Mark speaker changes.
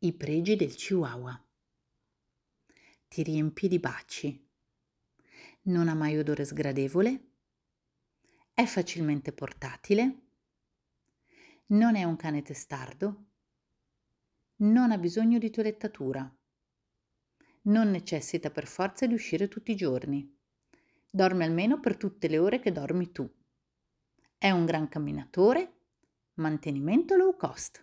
Speaker 1: I pregi del Chihuahua. Ti riempi di baci. Non ha mai odore sgradevole. È facilmente portatile. Non è un cane testardo. Non ha bisogno di toelettatura. Non necessita per forza di uscire tutti i giorni. Dorme almeno per tutte le ore che dormi tu. È un gran camminatore. Mantenimento low cost.